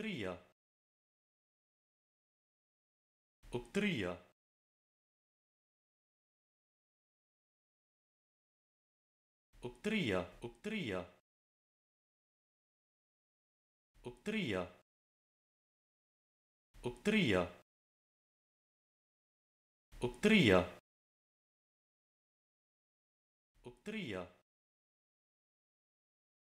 Oktria. Oktria. Oktria, Oktria. Oktria. Oktria. Oktria. Oktria.